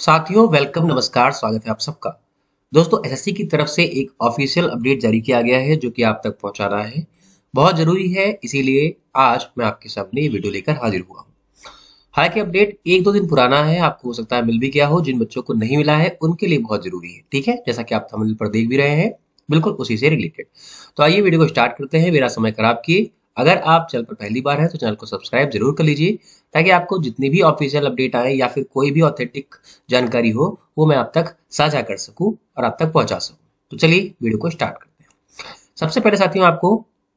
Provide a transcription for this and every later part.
साथियों वेलकम नमस्कार स्वागत है आप सबका दोस्तों एसएससी की तरफ से एक ऑफिशियल अपडेट जारी किया गया है जो कि आप तक पहुंचा रहा है बहुत जरूरी है इसीलिए आज मैं आपके सामने ये वीडियो लेकर हाजिर हुआ हूँ हालांकि अपडेट एक दो दिन पुराना है आपको हो सकता है मिल भी गया हो जिन बच्चों को नहीं मिला है उनके लिए बहुत जरूरी है ठीक है जैसा कि आप थमल पर देख भी रहे हैं बिल्कुल उसी से रिलेटेड तो आइए वीडियो को स्टार्ट करते हैं मेरा समय खराब किए अगर आप चैनल पर पहली बार है तो चैनल को सब्सक्राइब जरूर कर लीजिए ताकि आपको जितनी भी ऑफिशियल अपडेट आए या फिर कोई भी ऑथेंटिक जानकारी हो वो मैं आप तक साझा कर सकूं और आप तक पहुंचा सकूं तो चलिए वीडियो को स्टार्ट करते हैं सबसे पहले साथियों आपको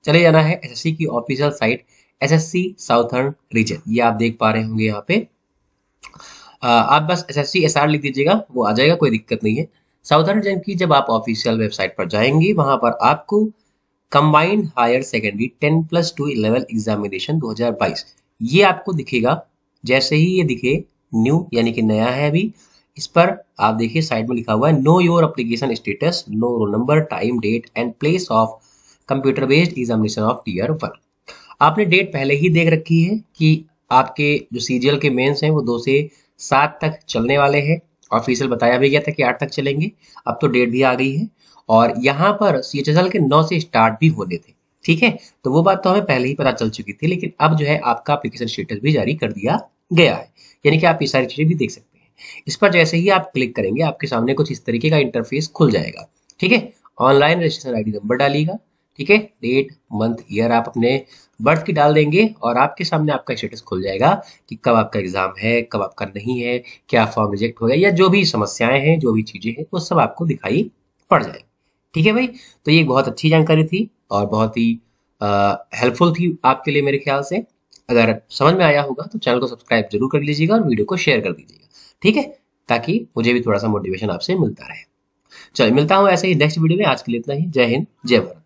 चले जाना है एसएससी की official site SSC southern region ये आप देख पा रहे होंगे यहाँ पे आप बस S S C S R लिख दीजिएगा वो आ जाएगा कोई दिक्कत नहीं है साउथर्न रीजन की जब आप ऑफिशियल वेबसाइट पर जाएंगे वहां पर आपको combined higher secondary ten plus two level examination दो ये आपको दिखेगा जैसे ही ये दिखे न्यू यानी कि नया है अभी इस पर आप देखिए साइड में लिखा हुआ है know your application status know roll number time date and place of computer based examination of tier one आपने डेट पहले ही देख रखी है कि आपके जो सीजीएल के मेंस हैं वो दो से सात तक चलने वाले हैं ऑफिशियल बताया भी गया था कि आठ तक चलेंगे अब तो डेट भी आ गई है और यहाँ पर सी के नौ से स्टार्ट भी होने थे ठीक है तो वो बात तो हमें पहले ही पता चल चुकी थी लेकिन अब जो है आपका एप्लीकेशन स्टेटस भी जारी कर दिया गया है यानी कि आप ये सारी चीज़ें भी देख सकते हैं इस पर जैसे ही आप क्लिक करेंगे आपके सामने कुछ इस तरीके का इंटरफेस खुल जाएगा ठीक है ऑनलाइन रजिस्ट्रेशन डी नंबर डालिएगा ठीक है डेट मंथ ईयर आप अपने बर्थ की डाल देंगे और आपके सामने आपका स्टेटस खुल जाएगा कि कब आपका एग्जाम है कब आपका नहीं है क्या फॉर्म रिजेक्ट हो गया या जो भी समस्याएं हैं जो भी चीजें हैं वो सब आपको दिखाई पड़ जाएगी ठीक है भाई तो ये बहुत अच्छी जानकारी थी और बहुत ही हेल्पफुल थी आपके लिए मेरे ख्याल से अगर समझ में आया होगा तो चैनल को सब्सक्राइब जरूर कर लीजिएगा और वीडियो को शेयर कर दीजिएगा ठीक है ताकि मुझे भी थोड़ा सा मोटिवेशन आपसे मिलता रहे चलिए मिलता हूँ ऐसे ही नेक्स्ट वीडियो में आज के लिए इतना ही जय हिंद जय भारत